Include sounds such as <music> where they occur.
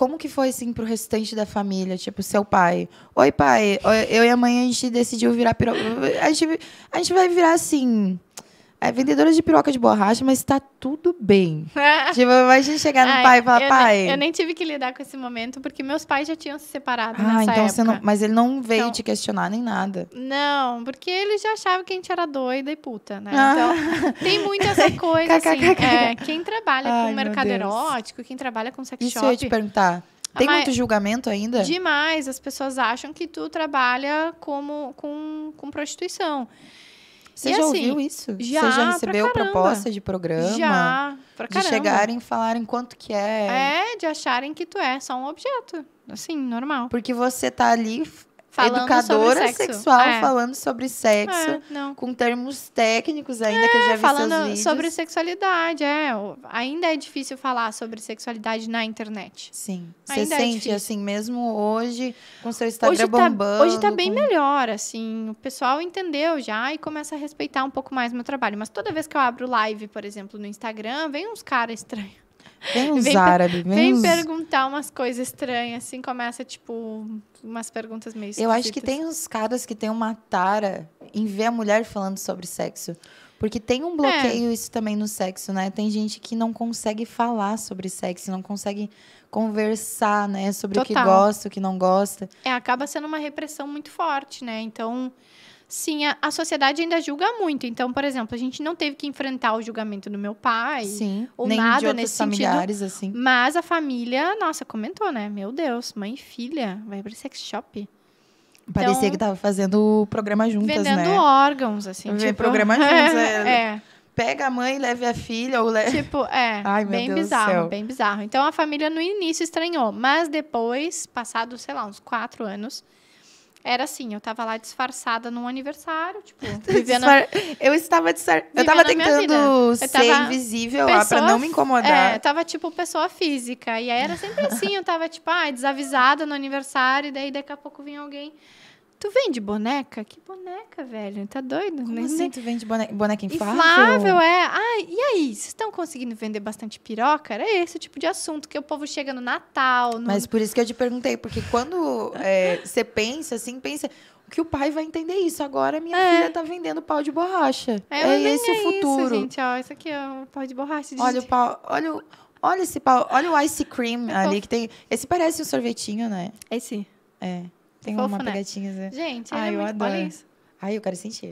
como que foi, assim, pro restante da família? Tipo, seu pai. Oi, pai. Eu e a mãe, a gente decidiu virar... piroca. A, gente, a gente vai virar, assim é vendedora de piroca de borracha, mas está tudo bem. <laughs> tipo, imagina chegar no Ai, pai e falar, eu pai. eu nem tive que lidar com esse momento, porque meus pais já tinham se separado ah, nessa então época. Você não, mas ele não veio então, te questionar nem nada. Não, porque ele já achava que a gente era doida e puta, né? Ah. Então, tem muita essa <laughs> coisa, assim. é, quem trabalha Ai, com mercado erótico, quem trabalha com sex Isso shop... Isso eu ia te perguntar. Tem ah, Mas, muito julgamento ainda? Demais. As pessoas acham que tu trabalha como, com, com prostituição. Você e já assim, ouviu isso? Já, Você já recebeu proposta de programa? Já, pra caramba. De chegarem e falarem quanto que é. É, de acharem que tu é só um objeto. Assim, normal. Porque você tá ali educadora sexual é. falando sobre sexo, é, com termos técnicos ainda é, que eu é, já vi falando sobre sexualidade, é, ainda é difícil falar sobre sexualidade na internet. Sim. Você é sente assim mesmo hoje com seu Instagram hoje tá, bombando. hoje tá bem com... melhor, assim, o pessoal entendeu já e começa a respeitar um pouco mais meu trabalho, mas toda vez que eu abro live, por exemplo, no Instagram, vem uns caras estranhos Vem os árabes, vem, vem perguntar umas coisas estranhas, assim, começa, tipo, umas perguntas meio esquisitas. Eu acho que tem uns caras que tem uma tara em ver a mulher falando sobre sexo. Porque tem um bloqueio é. isso também no sexo, né? Tem gente que não consegue falar sobre sexo, não consegue conversar, né? Sobre Total. o que gosta, o que não gosta. É, acaba sendo uma repressão muito forte, né? Então, sim, a, a, sociedade ainda julga muito. Então, por exemplo, a gente não teve que enfrentar o julgamento do meu pai, sim, ou nem nada de outros nesse familiares, sentido. Assim. Mas a família, nossa, comentou, né? Meu Deus, mãe e filha, vai pro sex shop. Parecia então, que tava fazendo o programa juntas, vendendo né? Vendendo órgãos, assim. Tipo... Programa <laughs> juntas, é. é pega a mãe e leve a filha ou leve... Tipo, <laughs> é, Ai, bem Deus bizarro, bem bizarro. Então a família no início estranhou, mas depois, passado, sei lá, uns quatro anos, era assim, eu tava lá disfarçada num aniversário, tipo, <laughs> vivendo. eu estava Eu tava tentando ser tava invisível pessoa... lá pra não me incomodar. É, eu tava tipo pessoa física. E aí era sempre assim, eu tava, tipo, ah, desavisada no aniversário, e daí daqui a pouco vinha alguém. Tu vende boneca? Que boneca, velho? Tá doido? Como assim tu vende boneca, boneca inflável? Inflável, é. Ah, e aí? Vocês estão conseguindo vender bastante piroca? Era esse tipo de assunto que o povo chega no Natal. No... Mas por isso que eu te perguntei. Porque quando você <laughs> é, pensa assim, pensa que o pai vai entender isso. Agora minha é. filha tá vendendo pau de borracha. É, é esse é o futuro. Isso, gente, ó, isso aqui é o pau de borracha. De olha gente. o pau, olha o, olha esse pau, olha o ice cream é ali que tem. Esse parece um sorvetinho, né? Esse. É. Tem Fofo, uma né? né? Gente, Ah, é eu adoro. Olha isso. Ai, eu quero sentir.